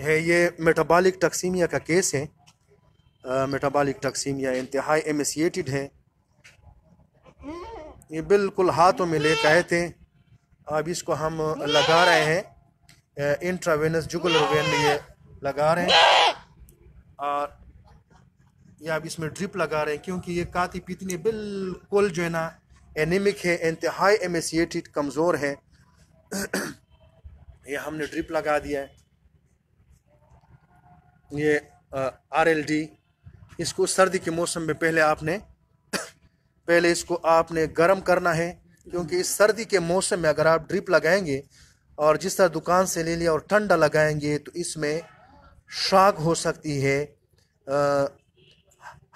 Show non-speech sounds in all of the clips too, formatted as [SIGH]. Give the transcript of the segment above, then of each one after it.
है ये मेटाबॉलिक टक्सीमिया का केस है मेटाबॉलिक टक्सीमिया इंतहाई एमिसिएटेड है ये बिल्कुल हाथों में ले आए थे अब इसको हम लगा रहे हैं इंट्रावेनस जुगुलर वेन में ये लगा रहे हैं और या अब इसमें ड्रिप लगा रहे हैं क्योंकि ये काती पीतनी बिल्कुल जो है ना एनीमिक है इंतहाई एमेसिएटेड कमज़ोर है [CLEARS THROAT] ये हमने ड्रिप लगा दिया है ये आर एल डी इसको सर्दी के मौसम में पहले आपने [COUGHS] पहले इसको आपने गर्म करना है क्योंकि इस सर्दी के मौसम में अगर आप ड्रिप लगाएंगे और जिस तरह दुकान से ले लिया और ठंडा लगाएंगे तो इसमें शाक हो सकती है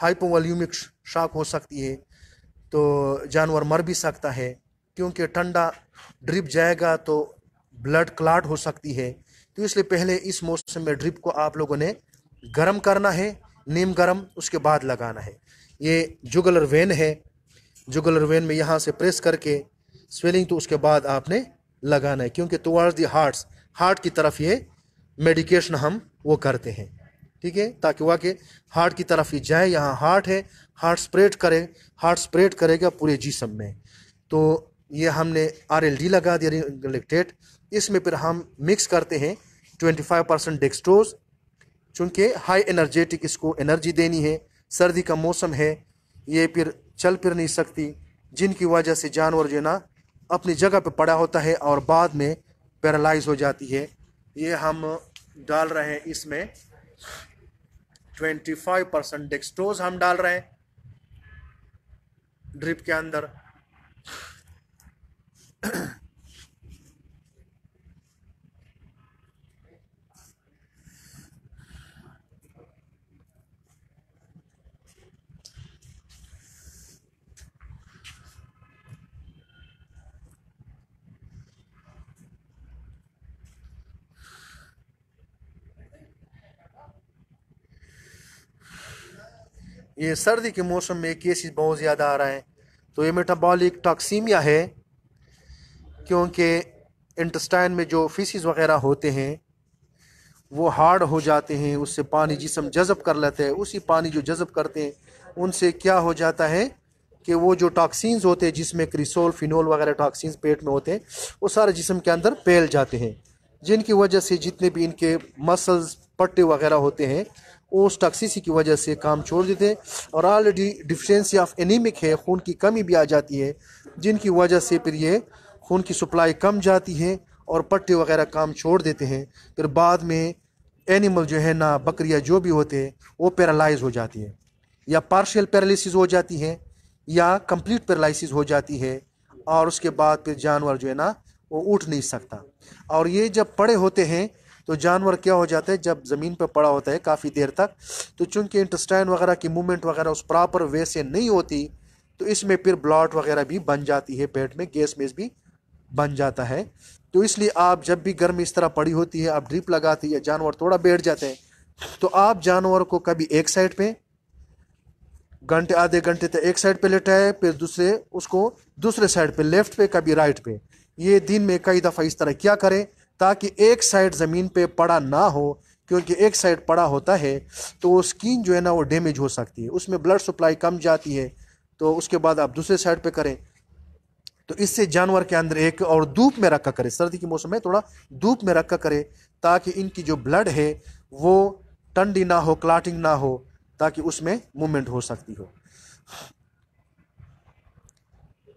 हाइपोवॉल्यूमिक शाक हो सकती है तो जानवर मर भी सकता है क्योंकि ठंडा ड्रिप जाएगा तो ब्लड क्लाट हो सकती है तो इसलिए पहले इस मौसम में ड्रिप को आप लोगों ने गर्म करना है नीम गर्म उसके बाद लगाना है ये जुगलर वेन है जुगलर वेन में यहाँ से प्रेस करके स्वेलिंग तो उसके बाद आपने लगाना है क्योंकि टुवर्ड्स दी हार्ट्स हार्ट की तरफ ये मेडिकेशन हम वो करते हैं ठीक है ताकि वाकई हार्ट की तरफ ही जाए यहाँ हार्ट है हार्ट स्प्रेड करे हार्ट स्प्रेड करेगा पूरे जिसम में तो ये हमने आर एल डी लगा दिया रिलेक्टेड इसमें फिर हम मिक्स करते हैं ट्वेंटी फाइव परसेंट डेक्सट्रोज चूँकि हाई एनर्जेटिक इसको एनर्जी देनी है सर्दी का मौसम है ये फिर चल फिर नहीं सकती जिनकी वजह से जानवर जो है ना अपनी जगह पे पड़ा होता है और बाद में पैरालाइज हो जाती है ये हम डाल रहे हैं इसमें 25 परसेंट डेक्सटोज हम डाल रहे हैं ड्रिप के अंदर ये सर्दी के मौसम में केसेस बहुत ज़्यादा आ रहे हैं तो ये मेटाबॉलिक टॉक्सीमिया है क्योंकि इंटस्टाइन में जो फीसिस वगैरह होते हैं वो हार्ड हो जाते हैं उससे पानी जिसम जज़ब कर लेते हैं उसी पानी जो जज़ब करते हैं उनसे क्या हो जाता है कि वो जो टॉक्सिन्स होते हैं जिसमें क्रिसोल फिनोल वगैरह टॉक्सिन्स पेट में होते हैं वो सारे जिसम के अंदर फैल जाते हैं जिनकी वजह से जितने भी इनके मसल्स पट्टे वगैरह होते हैं उस टॉक्सिसी की वजह से काम छोड़ देते हैं और ऑलरेडी डिफिशेंसी ऑफ एनीमिक है खून की कमी भी आ जाती है जिनकी वजह से फिर ये खून की सप्लाई कम जाती है और पट्टे वगैरह काम छोड़ देते हैं फिर बाद में एनिमल जो है ना बकरियाँ जो भी होते हैं वो पैरालाइज हो जाती है या पार्शियल पैरालिसिस हो जाती है या कंप्लीट पैरालिसिस हो जाती है और उसके बाद फिर जानवर जो है ना वो उठ नहीं सकता और ये जब पड़े होते हैं तो जानवर क्या हो जाता है जब ज़मीन पर पड़ा होता है काफ़ी देर तक तो चूंकि इंटस्टाइन वगैरह की मूवमेंट वगैरह उस प्रॉपर वे से नहीं होती तो इसमें फिर ब्लॉट वगैरह भी बन जाती है पेट में गैस मेज भी बन जाता है तो इसलिए आप जब भी गर्मी इस तरह पड़ी होती है आप ड्रिप लगाती है जानवर थोड़ा बैठ जाते हैं तो आप जानवर को कभी एक साइड पे घंटे आधे घंटे तक एक साइड पे लेटाए फिर दूसरे उसको दूसरे साइड पे लेफ्ट पे कभी राइट पे ये दिन में कई दफ़ा इस तरह क्या करें ताकि एक साइड ज़मीन पे पड़ा ना हो क्योंकि एक साइड पड़ा होता है तो वो स्किन जो है ना वो डैमेज हो सकती है उसमें ब्लड सप्लाई कम जाती है तो उसके बाद आप दूसरे साइड पे करें तो इससे जानवर के अंदर एक और धूप में रखा करें सर्दी के मौसम में थोड़ा धूप में रखा करें ताकि इनकी जो ब्लड है वो टंडी ना हो क्लाटिंग ना हो ताकि उसमें मूवमेंट हो सकती हो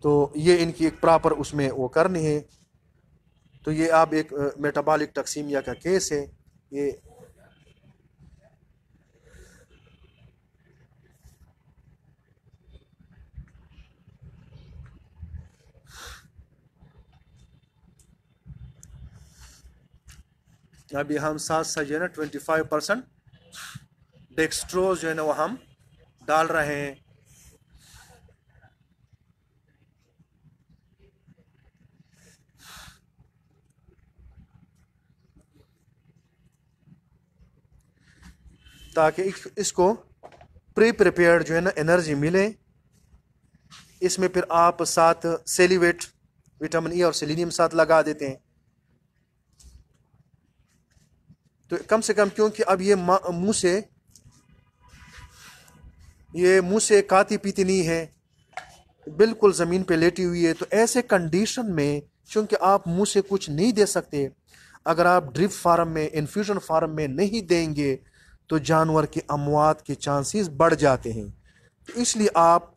तो ये इनकी एक प्रॉपर उसमें वो करनी है तो ये आप एक मेटाबॉलिक टक्सीमिया का केस है ये अभी हम साथ साथ जो है ना ट्वेंटी फाइव परसेंट डेक्स्ट्रोज जो है ना वो हम डाल रहे हैं ताकि इसको प्री प्रिपेयर्ड जो है ना एनर्जी मिले इसमें फिर आप साथ सेलिवेट विटामिन ई और सेलिनियम साथ लगा देते हैं तो कम से कम क्योंकि अब ये मुंह से ये मुंह से काती पीती नहीं है बिल्कुल ज़मीन पे लेटी हुई है तो ऐसे कंडीशन में चूंकि आप मुंह से कुछ नहीं दे सकते अगर आप ड्रिप फार्म में इन्फ्यूजन फार्म में नहीं देंगे तो जानवर के अमवात के चांसेस बढ़ जाते हैं तो इसलिए आप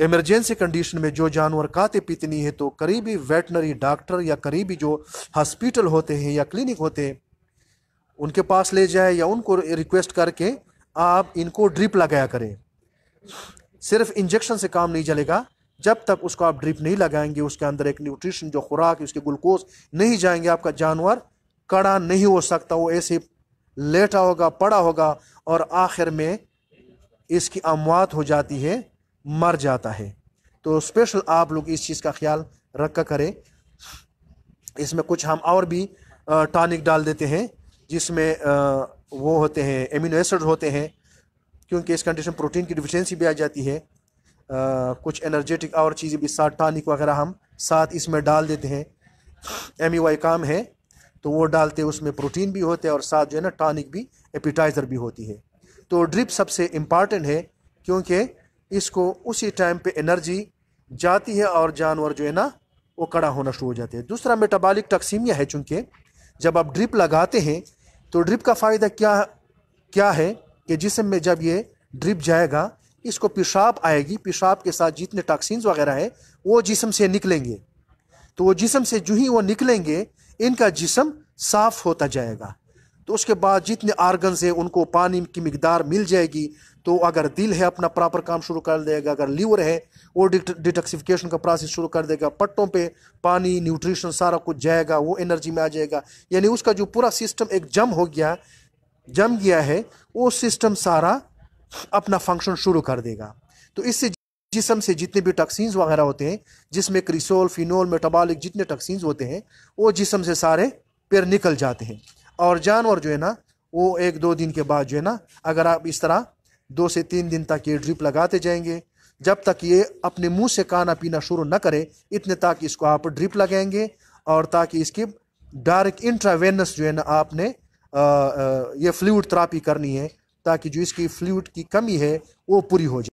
इमरजेंसी कंडीशन में जो जानवर काते पीतनी है तो करीबी वेटनरी डॉक्टर या करीबी जो हॉस्पिटल होते हैं या क्लिनिक होते हैं उनके पास ले जाए या उनको रिक्वेस्ट करके आप इनको ड्रिप लगाया करें सिर्फ इंजेक्शन से काम नहीं चलेगा जब तक उसको आप ड्रिप नहीं लगाएंगे उसके अंदर एक न्यूट्रिशन जो खुराक उसके ग्लूकोज नहीं जाएंगे आपका जानवर कड़ा नहीं हो सकता वो ऐसे लेटा होगा पड़ा होगा और आखिर में इसकी अमवात हो जाती है मर जाता है तो स्पेशल आप लोग इस चीज़ का ख्याल रखा करें इसमें कुछ हम और भी टॉनिक डाल देते हैं जिसमें वो होते हैं एमिनो एसिड होते हैं क्योंकि इस कंडीशन प्रोटीन की डिफिशेंसी भी आ जाती है कुछ एनर्जेटिक और चीज़ें भी साथ टॉनिक वगैरह हम साथ इसमें डाल देते हैं एम वाई e काम है तो वो डालते उसमें प्रोटीन भी होते हैं और साथ जो है ना टॉनिक भी एपिटाइज़र भी होती है तो ड्रिप सबसे इम्पॉर्टेंट है क्योंकि इसको उसी टाइम पे एनर्जी जाती है और जानवर जो है ना वो कड़ा होना शुरू हो जाते हैं दूसरा मेटाबॉलिक टक्सीमिया है चूँकि जब आप ड्रिप लगाते हैं तो ड्रिप का फ़ायदा क्या क्या है कि जिसम में जब ये ड्रिप जाएगा इसको पेशाब आएगी पेशाब के साथ जितने टॉक्सिन्स वगैरह हैं वो जिसम से निकलेंगे तो वो जिसम से जो ही वो निकलेंगे इनका जिसम साफ होता जाएगा तो उसके बाद जितने आर्गन है उनको पानी की मकदार मिल जाएगी तो अगर दिल है अपना प्रॉपर काम शुरू कर देगा अगर लीवर है वो डिटॉक्सिफिकेशन का प्रोसेस शुरू कर देगा पट्टों पे पानी न्यूट्रिशन सारा कुछ जाएगा वो एनर्जी में आ जाएगा यानी उसका जो पूरा सिस्टम एक जम हो गया जम गया है वो सिस्टम सारा अपना फंक्शन शुरू कर देगा तो इससे जिसम से जितने भी टॉक्सिन्स वगैरह होते हैं जिसमें क्रिसोल फिनोल मेटाबॉलिक जितने टॉक्सिन्स होते हैं वो जिसम से सारे पैर निकल जाते हैं और जानवर जो है ना वो एक दो दिन के बाद जो है ना अगर आप इस तरह दो से तीन दिन तक ये ड्रिप लगाते जाएंगे जब तक ये अपने मुंह से खाना पीना शुरू न करे इतने तक इसको आप ड्रिप लगाएंगे और ताकि इसकी डायरेक्ट इंट्रावेनस जो है ना आपने आ, आ, ये फ्लूड थेरापी करनी है ताकि जो इसकी फ्लूड की कमी है वो पूरी हो जाए